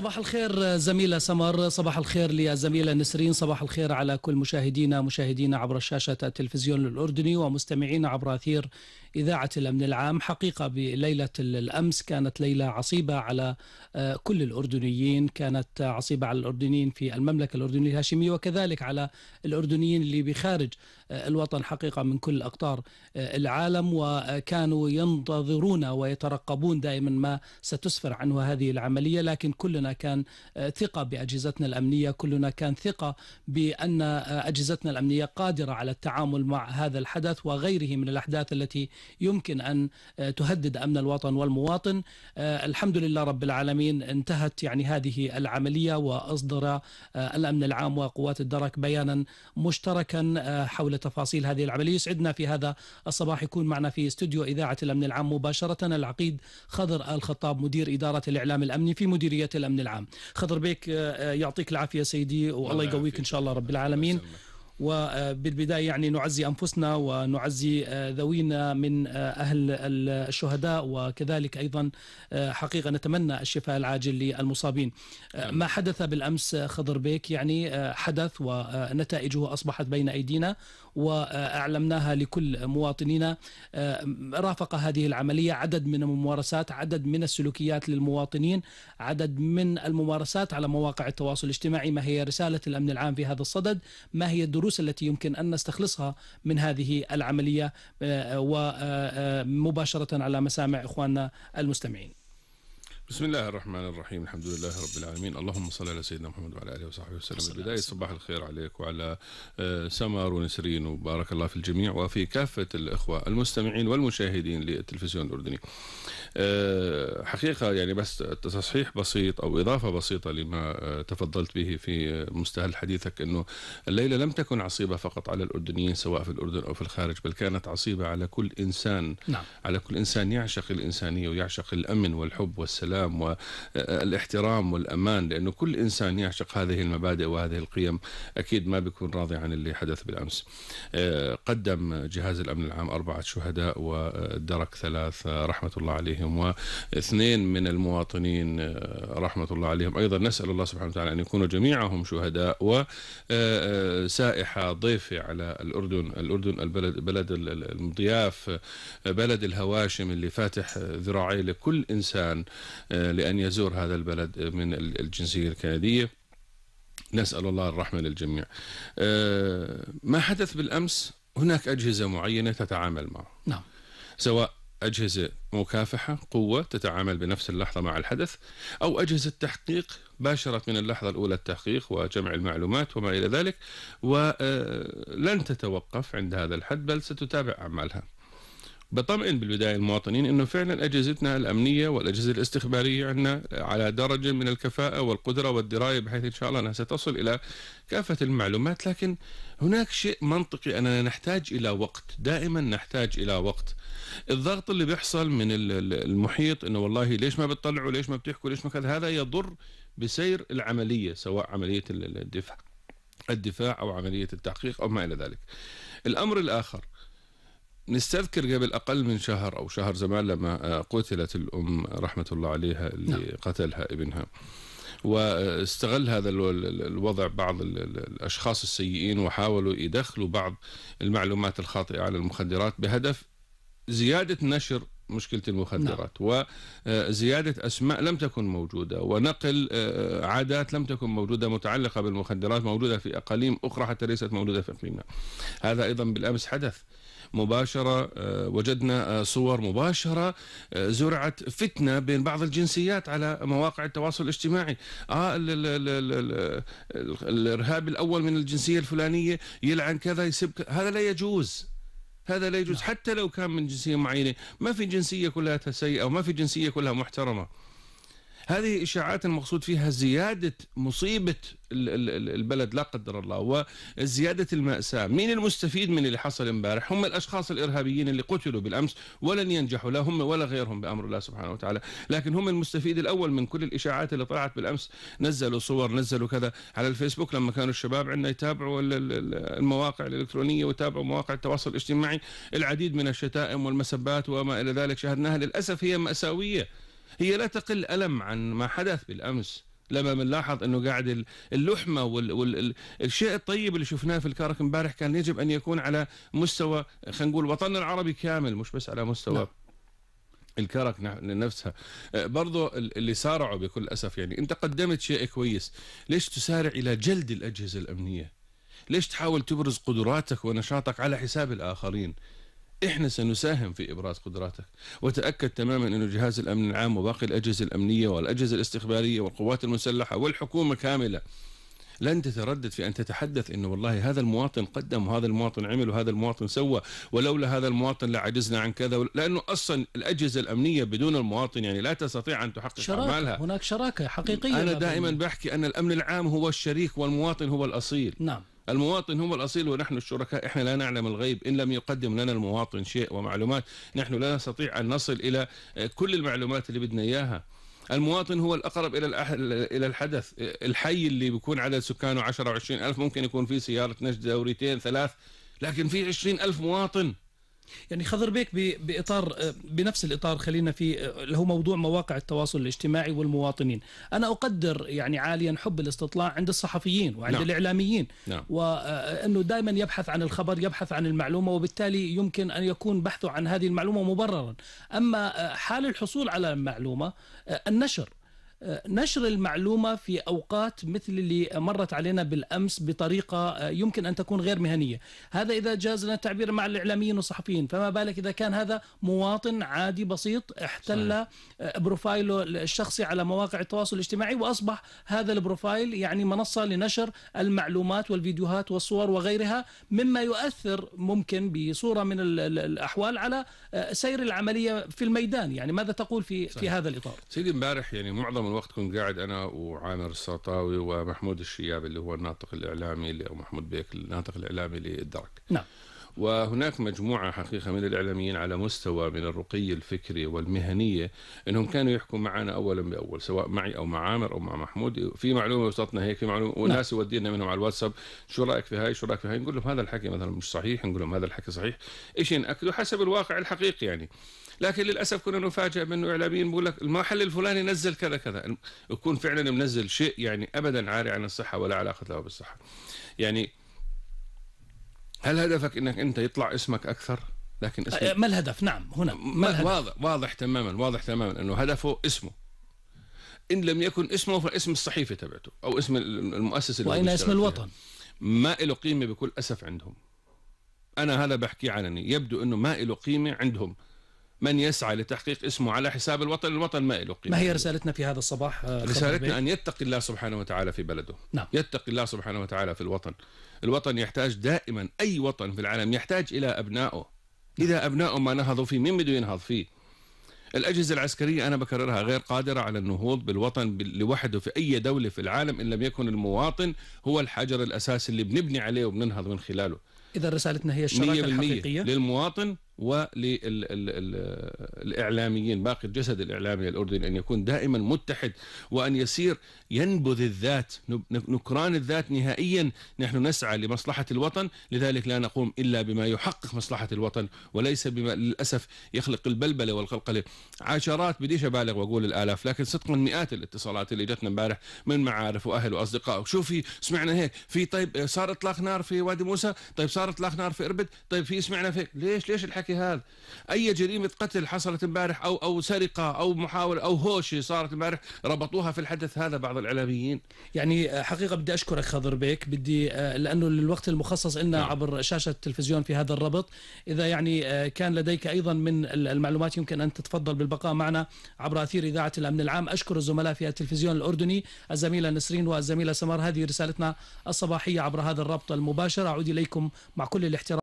صباح الخير زميلة سمر صباح الخير للزميلة نسرين صباح الخير على كل مشاهدينا مشاهدينا عبر شاشة التلفزيون الأردني ومستمعينا عبر أثير إذاعة الأمن العام حقيقة بليلة الأمس كانت ليلة عصيبة على آه، كل الأردنيين كانت عصيبة على الأردنيين في المملكة الأردنية الهاشمية وكذلك على الأردنيين اللي بخارج آه، الوطن حقيقة من كل أقطار آه، العالم وكانوا ينتظرون ويترقبون دائما ما ستسفر عنه هذه العملية لكن كلنا كان آه، ثقة بأجهزتنا الأمنية كلنا كان ثقة بأن آه، أجهزتنا الأمنية قادرة على التعامل مع هذا الحدث وغيره من الأحداث التي يمكن أن آه، تهدد أمن الوطن والمواطن الحمد لله رب العالمين انتهت يعني هذه العملية وأصدر الأمن العام وقوات الدرك بيانا مشتركا حول تفاصيل هذه العملية يسعدنا في هذا الصباح يكون معنا في استوديو إذاعة الأمن العام مباشرة العقيد خضر الخطاب مدير إدارة الإعلام الأمني في مديرية الأمن الامن العام خضر بيك آه، آه، يعطيك العافيه سيدي والله يقويك ان شاء الله رب العالمين وبالبدايه يعني نعزي انفسنا ونعزي آه، ذوينا من اهل الشهداء وكذلك ايضا حقيقه نتمنى الشفاء العاجل للمصابين. ما حدث بالامس خضر بيك يعني حدث ونتائجه اصبحت بين ايدينا واعلمناها لكل مواطنينا آه، رافق هذه العمليه عدد من الممارسات عدد من السلوكيات للمواطنين عدد من الممارسات على مواقع التواصل الاجتماعي ما هي رساله الامن العام في هذا الصدد ما هي الدروس التي يمكن ان نستخلصها من هذه العمليه آه، ومباشره آه، على مسامع اخواننا المستمعين بسم الله الرحمن الرحيم الحمد لله رب العالمين اللهم صل على سيدنا محمد وعلى اله وصحبه وسلم البدايه صباح الخير عليك وعلى آه، سمر ونسرين وبارك الله في الجميع وفي كافه الاخوه المستمعين والمشاهدين للتلفزيون الاردني آه، حقيقه يعني بس تصحيح بسيط او اضافه بسيطه لما آه، تفضلت به في مستهل حديثك انه الليله لم تكن عصيبه فقط على الاردنيين سواء في الاردن او في الخارج بل كانت عصيبه على كل انسان نعم. على كل انسان يعشق الانسانيه ويعشق الامن والحب والسلام والسلام والاحترام آه، آه، والأمان لأنه كل إنسان يعشق هذه المبادئ وهذه القيم أكيد ما بيكون راضي عن اللي حدث بالأمس آه، قدم جهاز الأمن العام أربعة شهداء ودرك ثلاث رحمة الله عليهم واثنين من المواطنين رحمة الله عليهم أيضا نسأل الله سبحانه وتعالى أن يكونوا جميعهم شهداء وسائحة ضيفة على الأردن الأردن البلد بلد المضياف بلد الهواشم اللي فاتح ذراعيه لكل إنسان آه، لأن يزور هذا البلد آه، من الجنسية الكندية نسأل الله الرحمة للجميع آه، ما حدث بالأمس هناك أجهزة معينة تتعامل معه نعم سواء أجهزة مكافحة قوة تتعامل بنفس اللحظة مع الحدث أو أجهزة تحقيق باشرت من اللحظة الأولى التحقيق وجمع المعلومات وما إلى ذلك ولن تتوقف عند هذا الحد بل ستتابع أعمالها بطمئن بالبداية المواطنين أنه فعلا أجهزتنا الأمنية والأجهزة الاستخبارية عندنا على درجة من الكفاءة والقدرة والدراية بحيث إن شاء الله أنها ستصل إلى كافة المعلومات لكن هناك شيء منطقي أننا نحتاج إلى وقت دائما نحتاج إلى وقت الضغط اللي بيحصل من المحيط أنه والله ليش ما بتطلعوا ليش ما بتحكوا ليش ما كذا هذا يضر بسير العملية سواء عملية الدفاع الدفاع أو عملية التحقيق أو ما إلى ذلك الأمر الآخر نستذكر قبل أقل من شهر أو شهر زمان لما آه، قتلت الأم رحمة الله عليها اللي نعم. قتلها ابنها واستغل هذا الوضع بعض الأشخاص السيئين وحاولوا يدخلوا بعض المعلومات الخاطئة على المخدرات بهدف زيادة نشر مشكله المخدرات نعم. وزياده آه، اسماء لم تكن موجوده ونقل آه، عادات لم تكن موجوده متعلقه بالمخدرات موجوده في اقاليم اخرى حتى ليست موجوده في اقليمنا. هذا ايضا بالامس حدث مباشرة آه، وجدنا آه، صور مباشرة آه، زرعت فتنة بين بعض الجنسيات على مواقع التواصل الاجتماعي آه ال الإرهابي الأول من الجنسية الفلانية يلعن كذا يسب هذا لا يجوز هذا لا يجوز نعم. حتى لو كان من جنسية معينة ما في جنسية كلها سيئة وما في جنسية كلها محترمة هذه إشاعات المقصود فيها زيادة مصيبة البلد لا قدر الله وزيادة المأساة مين المستفيد من اللي حصل امبارح هم الأشخاص الإرهابيين اللي قتلوا بالأمس ولن ينجحوا لا هم ولا غيرهم بأمر الله سبحانه وتعالى لكن هم المستفيد الأول من كل الإشاعات اللي طلعت بالأمس نزلوا صور نزلوا كذا على الفيسبوك لما كانوا الشباب عندنا يتابعوا المواقع الإلكترونية وتابعوا مواقع التواصل الاجتماعي العديد من الشتائم والمسبات وما إلى ذلك شاهدناها للأسف هي مأساوية هي لا تقل ألم عن ما حدث بالأمس لما بنلاحظ انه قاعد اللحمه والشيء الطيب اللي شفناه في الكرك امبارح كان يجب ان يكون على مستوى خلينا نقول وطننا العربي كامل مش بس على مستوى لا. نعم. الكرك نفسها أه، برضو اللي سارعوا بكل أسف يعني أنت قدمت شيء كويس ليش تسارع إلى جلد الأجهزة الأمنية ليش تحاول تبرز قدراتك ونشاطك على حساب الآخرين احنا سنساهم في ابراز قدراتك وتاكد تماما ان جهاز الامن العام وباقي الاجهزه الامنيه والاجهزه الاستخباريه والقوات المسلحه والحكومه كامله لن تتردد في ان تتحدث انه والله هذا المواطن قدم وهذا المواطن عمل وهذا المواطن سوى ولولا هذا المواطن لعجزنا عن كذا لانه اصلا الاجهزه الامنيه بدون المواطن يعني لا تستطيع ان تحقق شراكة اعمالها هناك شراكه حقيقيه انا دائما بحكي ان الامن العام هو الشريك والمواطن هو الاصيل نعم المواطن هو الأصيل ونحن الشركاء إحنا لا نعلم الغيب إن لم يقدم لنا المواطن شيء ومعلومات نحن لا نستطيع أن نصل إلى آه، كل المعلومات اللي بدنا إياها المواطن هو الأقرب إلى إلى الحدث الحي اللي بيكون عدد سكانه 10 و 20 ألف ممكن يكون فيه سيارة نجدة دوريتين ثلاث لكن فيه 20 ألف مواطن يعني خضر بيك باطار آه، بنفس الاطار خلينا في آه، اللي هو موضوع مواقع التواصل الاجتماعي والمواطنين، انا اقدر يعني عاليا حب الاستطلاع عند الصحفيين وعند نعم. الاعلاميين نعم. وانه آه، دائما يبحث عن الخبر، يبحث عن المعلومه وبالتالي يمكن ان يكون بحثه عن هذه المعلومه مبررا، اما حال الحصول على المعلومه النشر نشر المعلومة في أوقات مثل اللي مرت علينا بالأمس بطريقة آه، يمكن أن تكون غير مهنية هذا إذا جاز لنا التعبير مع الإعلاميين والصحفيين فما بالك إذا كان هذا مواطن عادي بسيط احتل صحيح. آه، بروفايله الشخصي على مواقع التواصل الاجتماعي وأصبح هذا البروفايل يعني منصة لنشر المعلومات والفيديوهات والصور وغيرها مما يؤثر ممكن بصورة من الأحوال على آه، سير العملية في الميدان يعني ماذا تقول في, صحيح. في هذا الإطار سيدي امبارح يعني معظم الوقت كنت قاعد انا وعامر السطاوي ومحمود الشياب اللي هو الناطق الاعلامي او محمود بيك الناطق الاعلامي للدرك نعم وهناك مجموعة حقيقة من الإعلاميين على مستوى من الرقي الفكري والمهنية أنهم كانوا يحكوا معنا أولا بأول سواء معي أو مع عامر أو مع محمود في معلومة وصلتنا هيك في معلومة نعم. وناس يودينا منهم على الواتساب شو رأيك في هاي شو رأيك في هاي نقول لهم هذا الحكي مثلا مش صحيح نقول لهم هذا الحكي صحيح إيش نأكله حسب الواقع الحقيقي يعني لكن للاسف كنا نفاجئ بانه اعلاميين بيقول لك المحل الفلاني نزل كذا كذا يكون فعلا منزل شيء يعني ابدا عاري عن الصحه ولا علاقه له بالصحه يعني هل هدفك انك انت يطلع اسمك اكثر؟ لكن اسمه أه، ما الهدف؟ نعم هنا ما الهدف؟ واضح واضح تماما واضح تماما انه هدفه اسمه ان لم يكن اسمه فاسم الصحيفه تبعته او اسم المؤسسه اللي اسم الوطن؟ ما له قيمه بكل اسف عندهم انا هذا بحكي علني يبدو انه ما له قيمه عندهم من يسعى لتحقيق اسمه على حساب الوطن الوطن ما له قيمه ما هي رسالتنا في هذا الصباح آه، رسالتنا ان يتقي الله سبحانه وتعالى في بلده نعم. يتقي الله سبحانه وتعالى في الوطن الوطن يحتاج دائما اي وطن في العالم يحتاج الى ابنائه اذا ابنائه ما نهضوا فيه مين بده ينهض فيه الأجهزة العسكرية أنا بكررها غير قادرة على النهوض بالوطن لوحده في أي دولة في العالم إن لم يكن المواطن هو الحجر الأساسي اللي بنبني عليه وبننهض من خلاله إذا رسالتنا هي الشراكة الحقيقية للمواطن وللإعلاميين باقي الجسد الإعلامي الأردني أن يكون دائما متحد وأن يسير ينبذ الذات نكران الذات نهائيا نحن نسعى لمصلحة الوطن لذلك لا نقوم إلا بما يحقق مصلحة الوطن وليس بما للأسف يخلق البلبلة والقلقلة عشرات بديش أبالغ وأقول الآلاف لكن صدقا مئات الاتصالات اللي جتنا امبارح من معارف وأهل وأصدقاء شوفي سمعنا هيك في طيب صار إطلاق نار في وادي موسى طيب صار إطلاق نار في إربد طيب في سمعنا فيك ليش ليش الحكي هذا اي جريمه قتل حصلت امبارح او او سرقه او محاوله او هوشه صارت امبارح ربطوها في الحدث هذا بعض الاعلاميين يعني آه، حقيقه بدي اشكرك خضر بيك بدي آه، لانه الوقت المخصص لنا نعم. عبر شاشه التلفزيون في هذا الربط اذا يعني آه، كان لديك ايضا من المعلومات يمكن ان تتفضل بالبقاء معنا عبر اثير اذاعه الامن العام اشكر الزملاء في التلفزيون الاردني الزميله نسرين والزميله سمر هذه رسالتنا الصباحيه عبر هذا الربط المباشر اعود اليكم مع كل الاحترام